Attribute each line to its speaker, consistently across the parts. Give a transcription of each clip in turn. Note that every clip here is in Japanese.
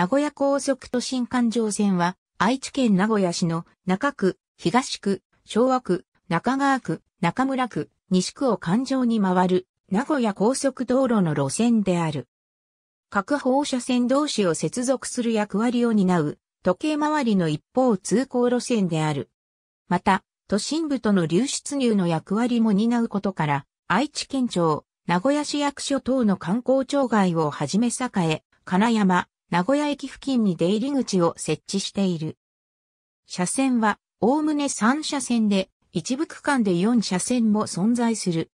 Speaker 1: 名古屋高速都心環状線は、愛知県名古屋市の中区、東区、昭和区、中川区、中村区、西区を環状に回る、名古屋高速道路の路線である。各放射線同士を接続する役割を担う、時計回りの一方通行路線である。また、都心部との流出入の役割も担うことから、愛知県庁、名古屋市役所等の観光庁外をはじめ栄、金山、名古屋駅付近に出入り口を設置している。車線は、おおむね3車線で、一部区間で4車線も存在する。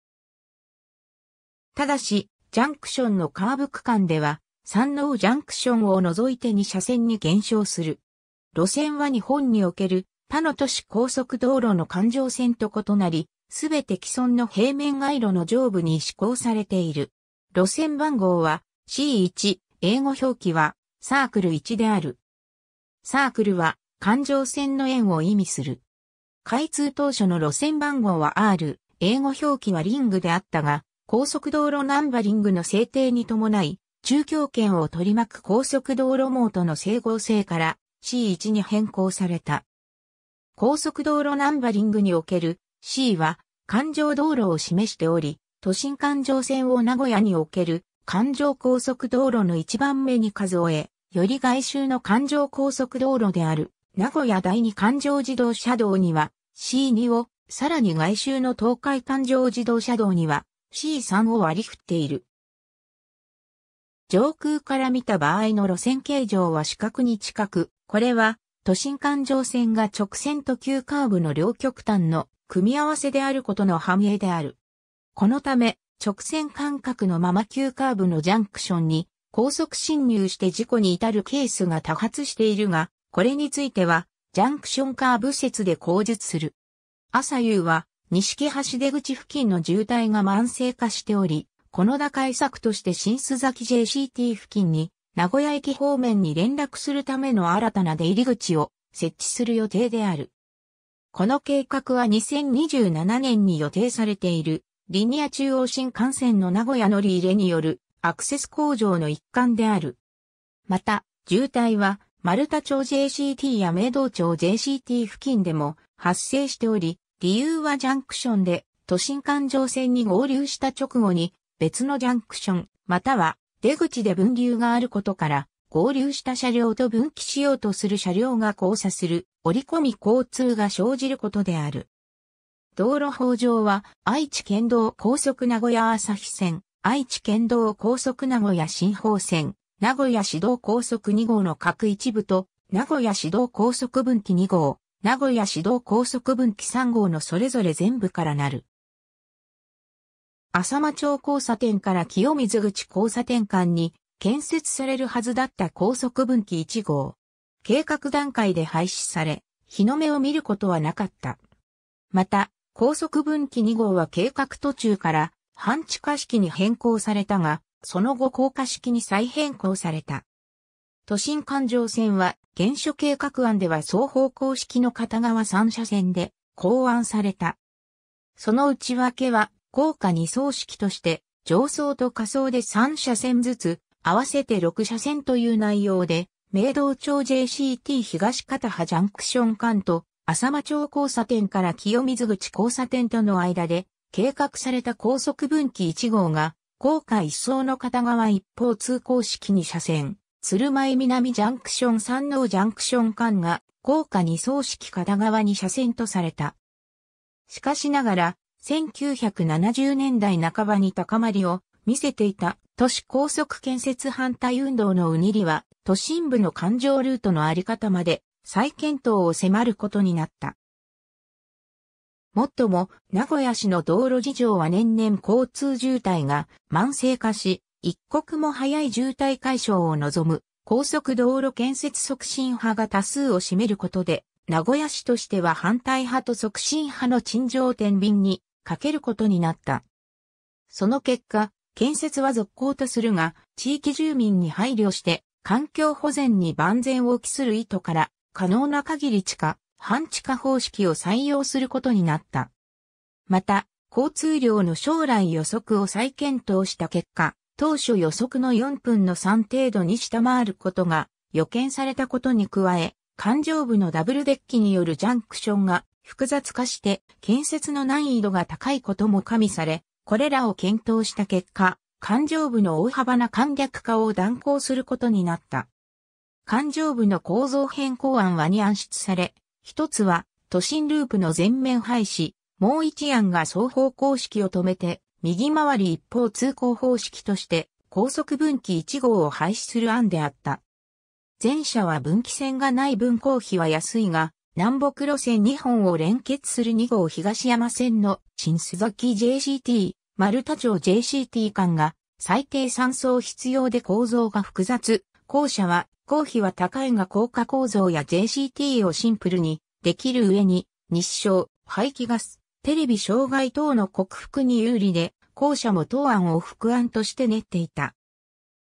Speaker 1: ただし、ジャンクションのカーブ区間では、山王ジャンクションを除いて2車線に減少する。路線は日本における他の都市高速道路の環状線と異なり、すべて既存の平面街路の上部に施行されている。路線番号は C1、英語表記はサークル1である。サークルは環状線の円を意味する。開通当初の路線番号は R、英語表記はリングであったが、高速道路ナンバリングの制定に伴い、中京圏を取り巻く高速道路網との整合性から C1 に変更された。高速道路ナンバリングにおける C は環状道路を示しており、都心環状線を名古屋における環状高速道路の一番目に数え、より外周の環状高速道路である、名古屋第二環状自動車道には C2 を、さらに外周の東海環状自動車道には C3 を割り振っている。上空から見た場合の路線形状は四角に近く、これは都心環状線が直線と急カーブの両極端の組み合わせであることの反映である。このため、直線間隔のまま急カーブのジャンクションに高速侵入して事故に至るケースが多発しているが、これについては、ジャンクションカーブ説で口述する。朝夕は、錦橋出口付近の渋滞が慢性化しており、この打開策として新須崎 JCT 付近に、名古屋駅方面に連絡するための新たな出入り口を設置する予定である。この計画は2027年に予定されている、リニア中央新幹線の名古屋乗り入れによるアクセス工場の一環である。また、渋滞は、丸太町 JCT や明道町 JCT 付近でも発生しており、理由はジャンクションで都心環状線に合流した直後に別のジャンクション、または出口で分流があることから、合流した車両と分岐しようとする車両が交差する折り込み交通が生じることである。道路法上は愛知県道高速名古屋朝日線、愛知県道高速名古屋新方線、名古屋市道高速2号の各一部と、名古屋市道高速分岐2号、名古屋市道高速分岐3号のそれぞれ全部からなる。浅間町交差点から清水口交差点間に建設されるはずだった高速分岐1号。計画段階で廃止され、日の目を見ることはなかった。また、高速分岐2号は計画途中から半地下式に変更されたが、その後高架式に再変更された。都心環状線は、原初計画案では双方向式の片側3車線で考案された。その内訳は、高架2層式として、上層と下層で3車線ずつ、合わせて6車線という内容で、明道町 JCT 東片葉ジャンクション間と、浅間町交差点から清水口交差点との間で、計画された高速分岐1号が、高架一層の片側一方通行式に車線、鶴舞南ジャンクション山王ジャンクション間が、高架二層式片側に車線とされた。しかしながら、1970年代半ばに高まりを見せていた都市高速建設反対運動のうにりは、都心部の環状ルートのあり方まで再検討を迫ることになった。もっとも、名古屋市の道路事情は年々交通渋滞が慢性化し、一刻も早い渋滞解消を望む高速道路建設促進派が多数を占めることで、名古屋市としては反対派と促進派の陳情天秤にかけることになった。その結果、建設は続行とするが、地域住民に配慮して、環境保全に万全を期する意図から、可能な限り地下、半地下方式を採用することになった。また、交通量の将来予測を再検討した結果、当初予測の4分の3程度に下回ることが予見されたことに加え、環状部のダブルデッキによるジャンクションが複雑化して建設の難易度が高いことも加味され、これらを検討した結果、環状部の大幅な簡略化を断行することになった。環状部の構造変更案はに暗出され、一つは、都心ループの全面廃止、もう一案が双方公式を止めて、右回り一方通行方式として、高速分岐1号を廃止する案であった。前者は分岐線がない分校費は安いが、南北路線2本を連結する2号東山線の新須崎 JCT、丸田町 JCT 間が最低3層必要で構造が複雑。後者は行費は高いが高果構造や JCT をシンプルにできる上に日照、排気ガス、テレビ障害等の克服に有利で、後者も当案を副案として練っていた。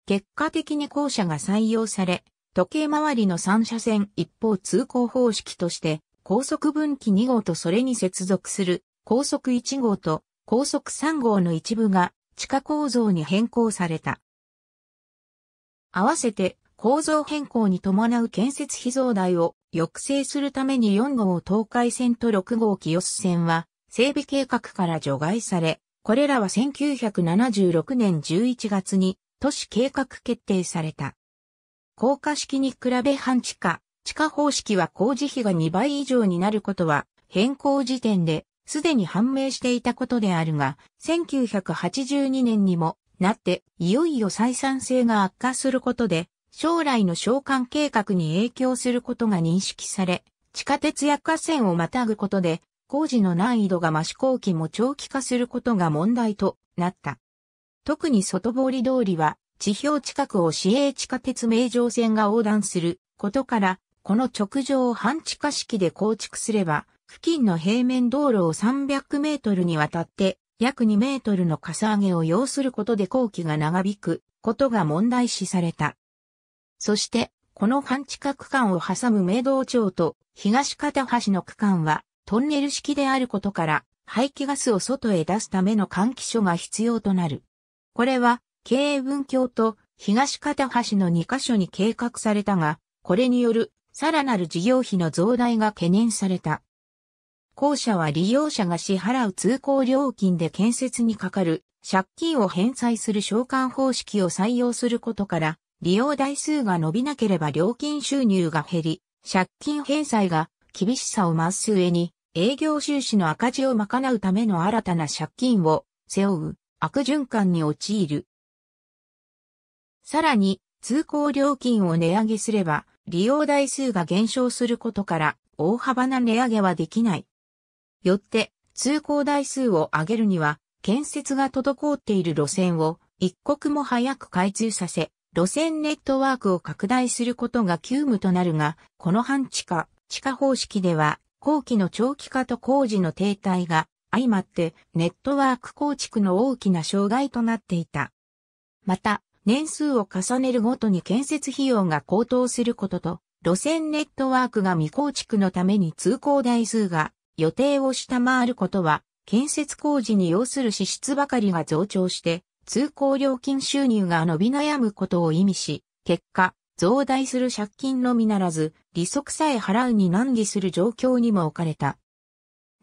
Speaker 1: 結果的に後者が採用され、時計回りの三車線一方通行方式として、高速分岐2号とそれに接続する高速1号と高速3号の一部が地下構造に変更された。合わせて構造変更に伴う建設費増大を抑制するために4号東海線と6号清洲線は整備計画から除外され、これらは1976年11月に都市計画決定された。高架式に比べ半地下、地下方式は工事費が2倍以上になることは変更時点ですでに判明していたことであるが、1982年にもなっていよいよ採算性が悪化することで将来の召喚計画に影響することが認識され、地下鉄や河川をまたぐことで、工事の難易度が増し工期も長期化することが問題となった。特に外堀通りは、地表近くを市営地下鉄名城線が横断することから、この直上を半地下式で構築すれば、付近の平面道路を300メートルにわたって、約2メートルのかさ上げを要することで工期が長引くことが問題視された。そして、この半地下区間を挟む明道町と東片橋の区間はトンネル式であることから、排気ガスを外へ出すための換気所が必要となる。これは、経営文橋と東片橋の2カ所に計画されたが、これによるさらなる事業費の増大が懸念された。校舎は利用者が支払う通行料金で建設にかかる借金を返済する償還方式を採用することから、利用台数が伸びなければ料金収入が減り、借金返済が厳しさを増す上に、営業収支の赤字を賄うための新たな借金を背負う悪循環に陥る。さらに、通行料金を値上げすれば、利用台数が減少することから大幅な値上げはできない。よって、通行台数を上げるには、建設が滞っている路線を一刻も早く開通させ、路線ネットワークを拡大することが急務となるが、この半地下、地下方式では、後期の長期化と工事の停滞が相まってネットワーク構築の大きな障害となっていた。また、年数を重ねるごとに建設費用が高騰することと、路線ネットワークが未構築のために通行台数が予定を下回ることは、建設工事に要する支出ばかりが増長して、通行料金収入が伸び悩むことを意味し、結果、増大する借金のみならず、利息さえ払うに難儀する状況にも置かれた。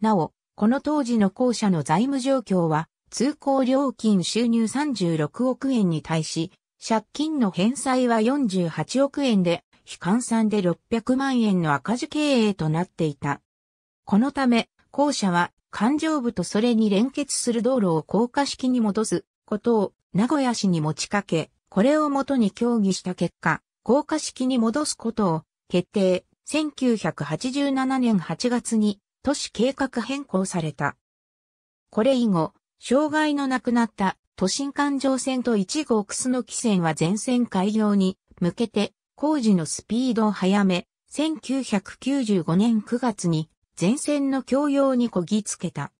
Speaker 1: なお、この当時の校舎の財務状況は、通行料金収入36億円に対し、借金の返済は48億円で、非換算で600万円の赤字経営となっていた。このため、校舎は、環状部とそれに連結する道路を高架式に戻すことを名古屋市に持ちかけ、これをもとに協議した結果、高架式に戻すことを決定、1987年8月に都市計画変更された。これ以後、障害のなくなった都心環状線と1号楠木線は全線開業に向けて工事のスピードを早め、1995年9月に全線の供用にこぎつけた。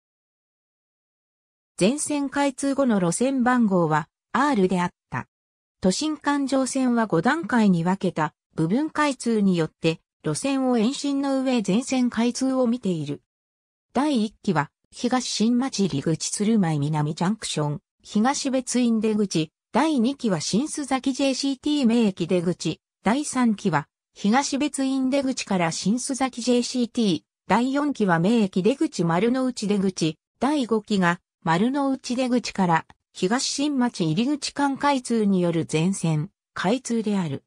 Speaker 1: 全線開通後の路線番号は R であった。都心環状線は5段階に分けた部分開通によって路線を延伸の上全線開通を見ている。第1期は東新町入口鶴舞南ジャンクション、東別院出口、第2期は新須崎 JCT 名駅出口、第3期は東別院出口から新須崎 JCT、第4期は名駅出口丸の内出口、第5期が丸の内出口から東新町入口間開通による全線開通である。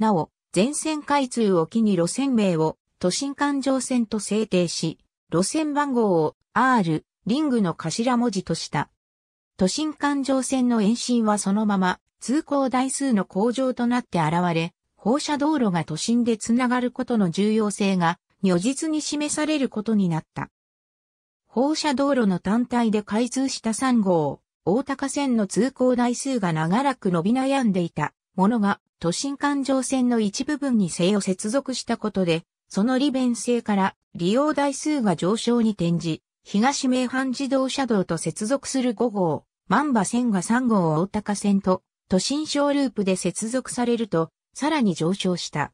Speaker 1: なお、全線開通を機に路線名を都心環状線と制定し、路線番号を R、リングの頭文字とした。都心環状線の延伸はそのまま通行台数の向上となって現れ、放射道路が都心でつながることの重要性が如実に示されることになった。放射道路の単体で開通した3号、大高線の通行台数が長らく伸び悩んでいたものが、都心環状線の一部分にせを接続したことで、その利便性から利用台数が上昇に転じ、東名阪自動車道と接続する5号、万馬線が3号大高線と都心小ループで接続されると、さらに上昇した。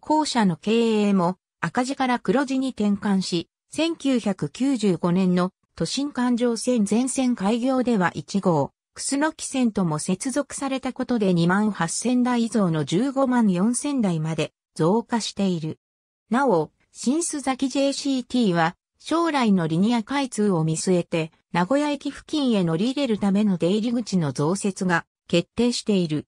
Speaker 1: 校舎の経営も赤字から黒字に転換し、1995年の都心環状線全線開業では1号、楠木線とも接続されたことで2万8000台上の15万4000台まで増加している。なお、新須崎 JCT は将来のリニア開通を見据えて名古屋駅付近へ乗り入れるための出入り口の増設が決定している。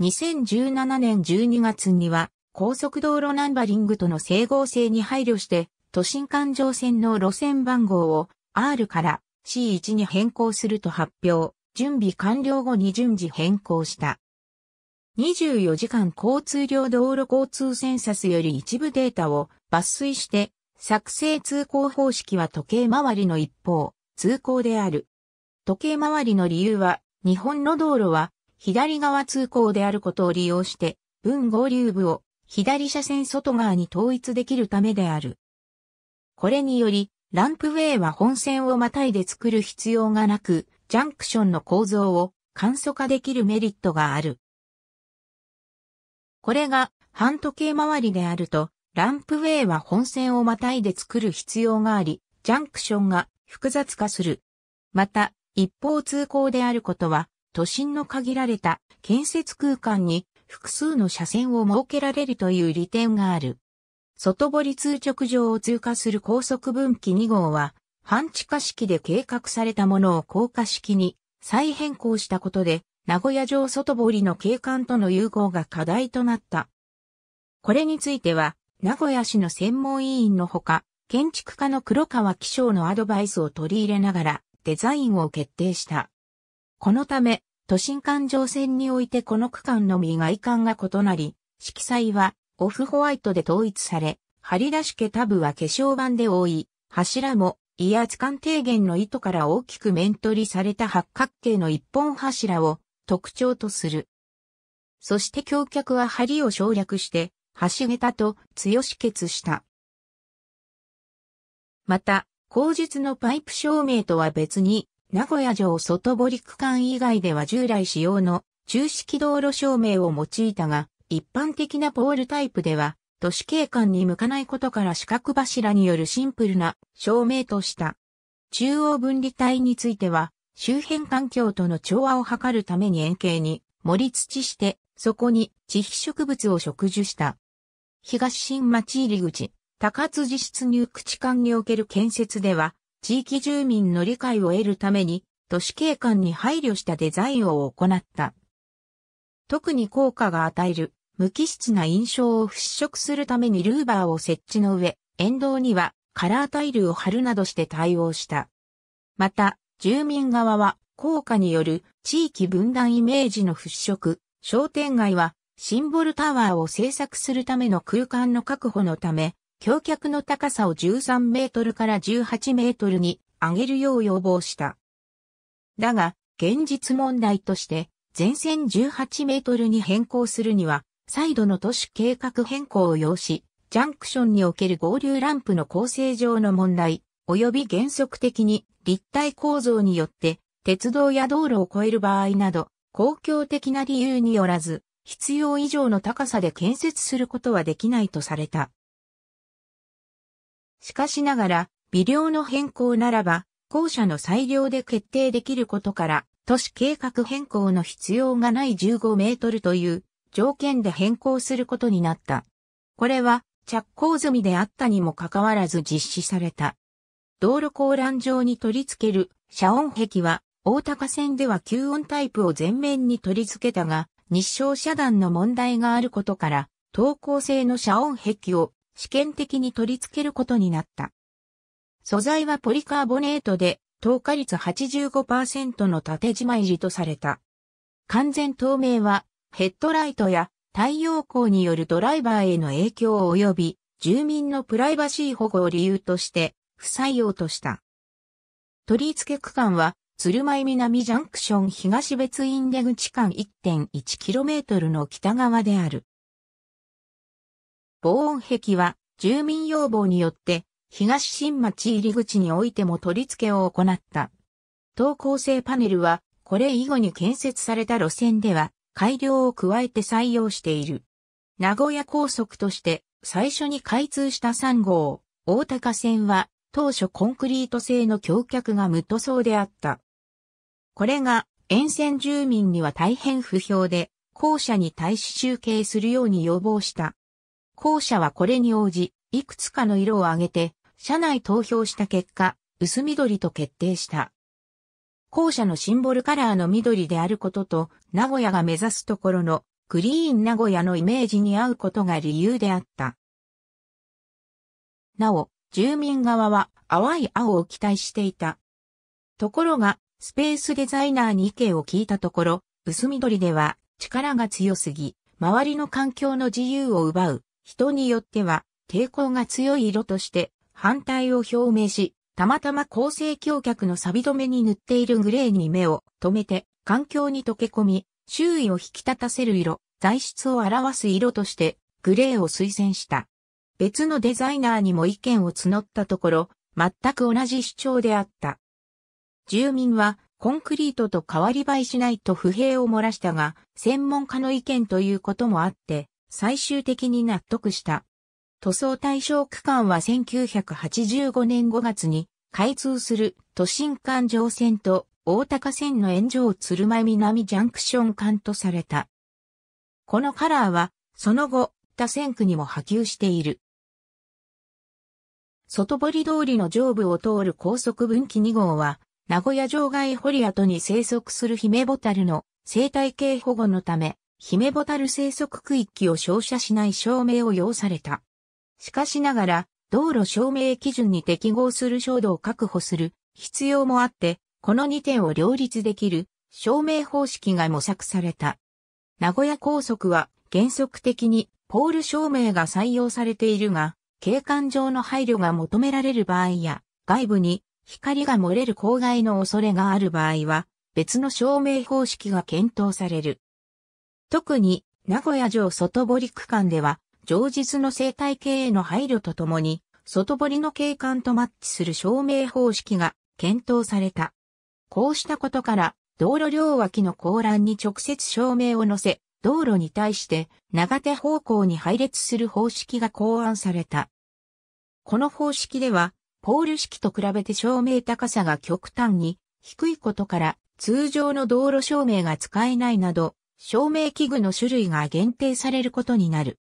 Speaker 1: 2017年12月には高速道路ナンバリングとの整合性に配慮して都心環状線の路線番号を R から C1 に変更すると発表、準備完了後に順次変更した。24時間交通量道路交通センサスより一部データを抜粋して、作成通行方式は時計回りの一方、通行である。時計回りの理由は、日本の道路は左側通行であることを利用して、文合流部を左車線外側に統一できるためである。これにより、ランプウェイは本線をまたいで作る必要がなく、ジャンクションの構造を簡素化できるメリットがある。これが半時計回りであると、ランプウェイは本線をまたいで作る必要があり、ジャンクションが複雑化する。また、一方通行であることは、都心の限られた建設空間に複数の車線を設けられるという利点がある。外堀通直上を通過する高速分岐2号は、半地下式で計画されたものを高架式に再変更したことで、名古屋城外堀の景観との融合が課題となった。これについては、名古屋市の専門委員のほか、建築家の黒川紀章のアドバイスを取り入れながら、デザインを決定した。このため、都心環状線においてこの区間のみ外観が異なり、色彩はオフホワイトで統一され、張り出し毛タブは化粧板で覆い、柱も威圧感低減の糸から大きく面取りされた八角形の一本柱を特徴とする。そして橋脚は梁を省略して、橋桁と強止結した。また、後述のパイプ照明とは別に、名古屋城外堀区間以外では従来使用の中式道路照明を用いたが、一般的なポールタイプでは、都市景観に向かないことから四角柱によるシンプルな照明とした。中央分離帯については、周辺環境との調和を図るために円形に盛り土して、そこに地皮植物を植樹した。東新町入口、高津地質入口間における建設では、地域住民の理解を得るために、都市景観に配慮したデザインを行った。特に効果が与える無機質な印象を払拭するためにルーバーを設置の上、沿道にはカラータイルを貼るなどして対応した。また、住民側は、効果による地域分断イメージの払拭、商店街はシンボルタワーを制作するための空間の確保のため、橋脚の高さを13メートルから18メートルに上げるよう要望した。だが、現実問題として、全線18メートルに変更するには、再度の都市計画変更を要し、ジャンクションにおける合流ランプの構成上の問題、及び原則的に立体構造によって鉄道や道路を越える場合など公共的な理由によらず必要以上の高さで建設することはできないとされた。しかしながら微量の変更ならば校舎の裁量で決定できることから都市計画変更の必要がない15メートルという条件で変更することになった。これは着工済みであったにもかかわらず実施された。道路高乱上に取り付ける遮音壁は大高線では吸音タイプを前面に取り付けたが日照遮断の問題があることから投稿性の遮音壁を試験的に取り付けることになった。素材はポリカーボネートで透過率85%の縦じまいりとされた。完全透明はヘッドライトや太陽光によるドライバーへの影響を及び、住民のプライバシー保護を理由として、不採用とした。取り付け区間は、鶴舞南ジャンクション東別院出口間 1.1km の北側である。防音壁は、住民要望によって、東新町入り口においても取り付けを行った。等高性パネルは、これ以後に建設された路線では、改良を加えて採用している。名古屋高速として最初に開通した3号、大高線は当初コンクリート製の橋脚が無塗装であった。これが沿線住民には大変不評で、校舎に対し集計するように要望した。校舎はこれに応じ、いくつかの色を挙げて、社内投票した結果、薄緑と決定した。校舎のシンボルカラーの緑であることと、名古屋が目指すところのクリーン名古屋のイメージに合うことが理由であった。なお、住民側は淡い青を期待していた。ところが、スペースデザイナーに意見を聞いたところ、薄緑では力が強すぎ、周りの環境の自由を奪う、人によっては抵抗が強い色として反対を表明し、たまたま構成橋脚の錆止めに塗っているグレーに目を留めて、環境に溶け込み、周囲を引き立たせる色、材質を表す色としてグレーを推薦した。別のデザイナーにも意見を募ったところ、全く同じ主張であった。住民はコンクリートと変わり映えしないと不平を漏らしたが、専門家の意見ということもあって、最終的に納得した。塗装対象区間は1985年5月に開通する都心環状線と大高線の炎上鶴舞南ジャンクション管とされた。このカラーは、その後、他線区にも波及している。外堀通りの上部を通る高速分岐2号は、名古屋場外堀跡に生息するヒメボタルの生態系保護のため、ヒメボタル生息区域を照射しない照明を要された。しかしながら、道路照明基準に適合する照度を確保する必要もあって、この2点を両立できる証明方式が模索された。名古屋高速は原則的にポール照明が採用されているが、景観上の配慮が求められる場合や、外部に光が漏れる公害の恐れがある場合は、別の照明方式が検討される。特に、名古屋城外堀区間では、常日の生態系への配慮とともに、外堀の景観とマッチする照明方式が検討された。こうしたことから、道路両脇の高欄に直接照明を載せ、道路に対して長手方向に配列する方式が考案された。この方式では、ポール式と比べて照明高さが極端に低いことから通常の道路照明が使えないなど、照明器具の種類が限定されることになる。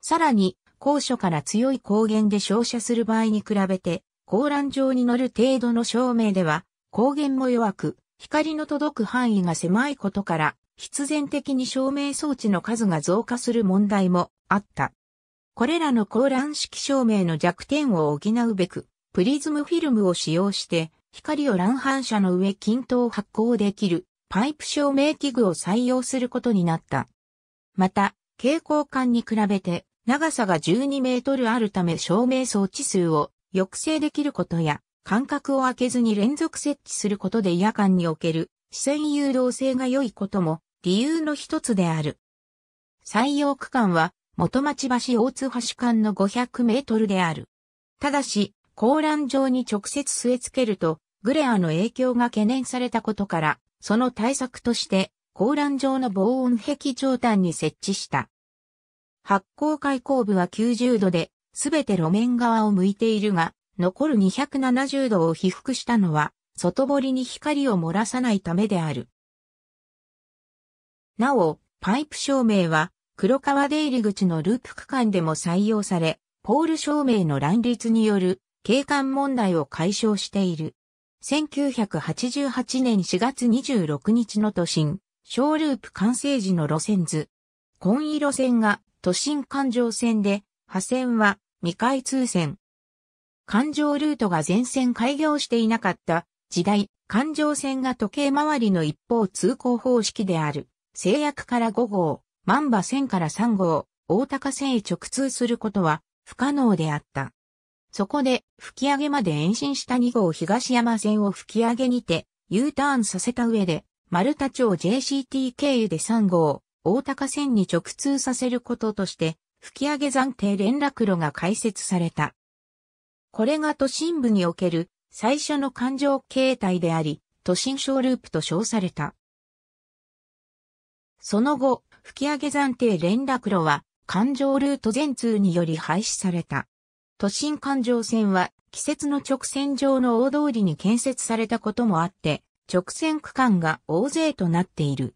Speaker 1: さらに、高所から強い光源で照射する場合に比べて、高欄上に乗る程度の照明では、光源も弱く、光の届く範囲が狭いことから、必然的に照明装置の数が増加する問題もあった。これらの高乱式照明の弱点を補うべく、プリズムフィルムを使用して、光を乱反射の上均等発光できるパイプ照明器具を採用することになった。また、蛍光管に比べて長さが12メートルあるため照明装置数を抑制できることや、間隔を空けずに連続設置することで夜間における視線誘導性が良いことも理由の一つである。採用区間は元町橋大津橋間の500メートルである。ただし、高欄上に直接据え付けると、グレアの影響が懸念されたことから、その対策として、高欄上の防音壁上端に設置した。発光開口部は90度で、すべて路面側を向いているが、残る270度を被覆したのは、外堀に光を漏らさないためである。なお、パイプ照明は、黒川出入り口のループ区間でも採用され、ポール照明の乱立による景観問題を解消している。1988年4月26日の都心、小ループ完成時の路線図。紺色線が都心環状線で、破線は未開通線。環状ルートが全線開業していなかった時代、環状線が時計回りの一方通行方式である、制約から5号、万馬線から3号、大高線へ直通することは不可能であった。そこで、吹上まで延伸した2号東山線を吹上にて、U ターンさせた上で、丸田町 JCT 経由で3号、大高線に直通させることとして、吹上暫定連絡路が開設された。これが都心部における最初の環状形態であり、都心小ループと称された。その後、吹上暫定連絡路は環状ルート全通により廃止された。都心環状線は季節の直線上の大通りに建設されたこともあって、直線区間が大勢となっている。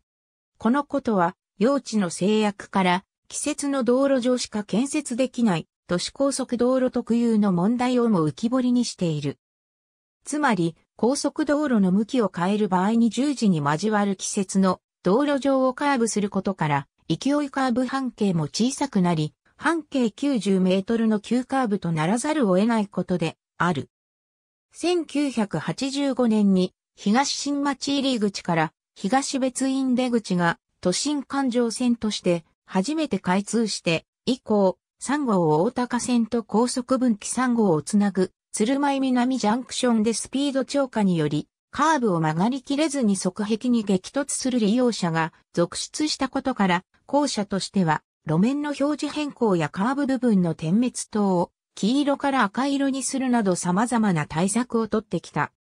Speaker 1: このことは、用地の制約から季節の道路上しか建設できない都市高速道路特有の問題をも浮き彫りにしている。つまり、高速道路の向きを変える場合に十字に交わる季節の道路上をカーブすることから、勢いカーブ半径も小さくなり、半径90メートルの急カーブとならざるを得ないことである。1985年に東新町入り口から東別院出口が都心環状線として初めて開通して、以降、3号大高線と高速分岐3号をつなぐ、鶴舞南ジャンクションでスピード超過により、カーブを曲がりきれずに側壁に激突する利用者が続出したことから、校舎としては、路面の表示変更やカーブ部分の点滅等を黄色から赤色にするなど様々な対策をとってきた。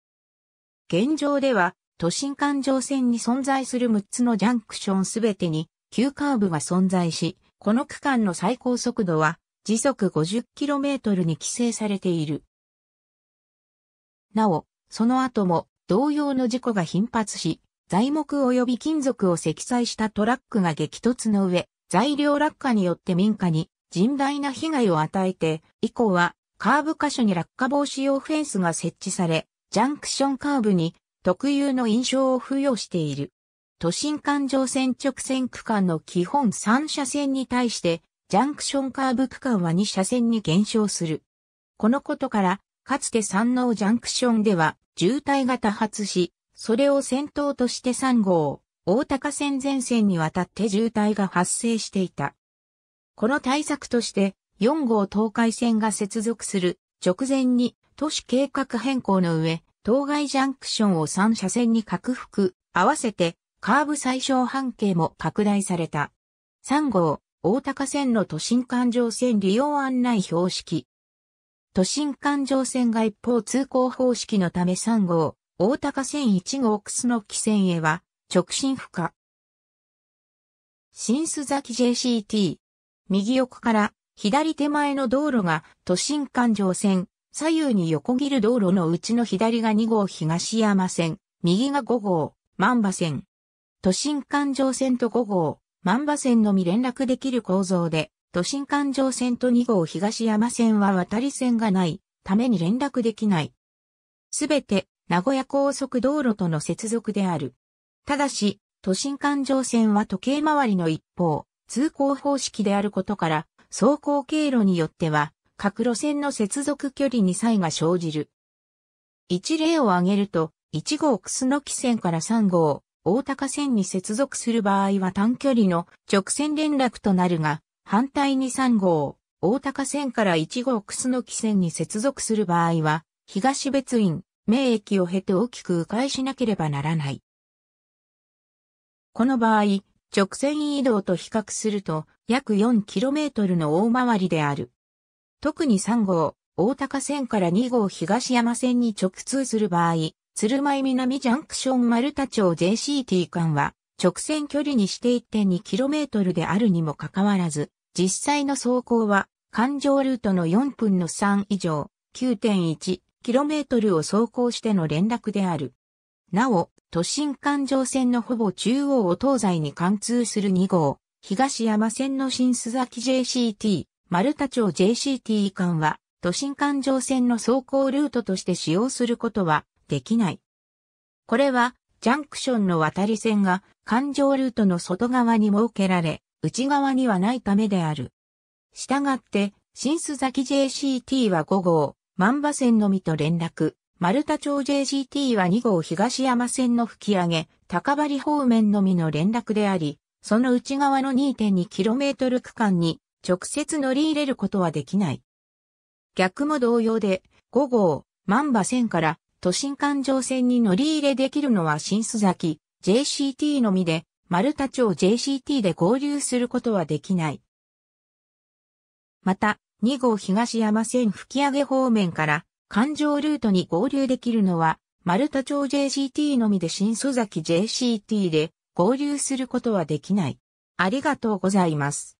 Speaker 1: 現状では、都心環状線に存在する6つのジャンクションすべてに急カーブが存在し、この区間の最高速度は時速 50km に規制されている。なお、その後も同様の事故が頻発し、材木及び金属を積載したトラックが激突の上、材料落下によって民家に甚大な被害を与えて、以降はカーブ箇所に落下防止用フェンスが設置され、ジャンクションカーブに特有の印象を付与している。都心環状線直線区間の基本3車線に対して、ジャンクションカーブ区間は2車線に減少する。このことから、かつて山王ジャンクションでは渋滞が多発し、それを先頭として3号、大高線前線にわたって渋滞が発生していた。この対策として、4号東海線が接続する直前に都市計画変更の上、当該ジャンクションを3車線に拡幅、合わせてカーブ最小半径も拡大された。3号、大高線の都心環状線利用案内標識。都心環状線が一方通行方式のため3号、大高線1号楠木線へは直進不可。新須崎 JCT。右奥から左手前の道路が都心環状線、左右に横切る道路のうちの左が2号東山線、右が5号、万馬線、都心環状線と5号、万場線のみ連絡できる構造で、都心環状線と2号東山線は渡り線がないために連絡できない。すべて名古屋高速道路との接続である。ただし、都心環状線は時計回りの一方、通行方式であることから、走行経路によっては、各路線の接続距離に差異が生じる。一例を挙げると、1号楠木線から3号、大高線に接続する場合は短距離の直線連絡となるが、反対に3号、大高線から1号楠木線に接続する場合は、東別院、名駅を経て大きく迂回しなければならない。この場合、直線移動と比較すると約 4km の大回りである。特に3号、大高線から2号東山線に直通する場合、鶴舞南ジャンクション丸田町 JCT 間は、直線距離にして 1.2km であるにもかかわらず、実際の走行は、環状ルートの4分の3以上、9.1km を走行しての連絡である。なお、都心環状線のほぼ中央を東西に貫通する2号、東山線の新須崎 JCT、丸田町 JCT 間は、都心環状線の走行ルートとして使用することはできない。これは、ジャンクションの渡り線が環状ルートの外側に設けられ、内側にはないためである。したがって、新須崎 JCT は5号、万馬線のみと連絡、丸田町 JCT は2号東山線の吹き上げ、高張方面のみの連絡であり、その内側の 2.2km 区間に直接乗り入れることはできない。逆も同様で、5号、万馬線から都心環状線に乗り入れできるのは新須崎、JCT のみで、丸太町 JCT で合流することはできない。また、2号東山線吹上方面から環状ルートに合流できるのは、丸太町 JCT のみで新須崎 JCT で合流することはできない。ありがとうございます。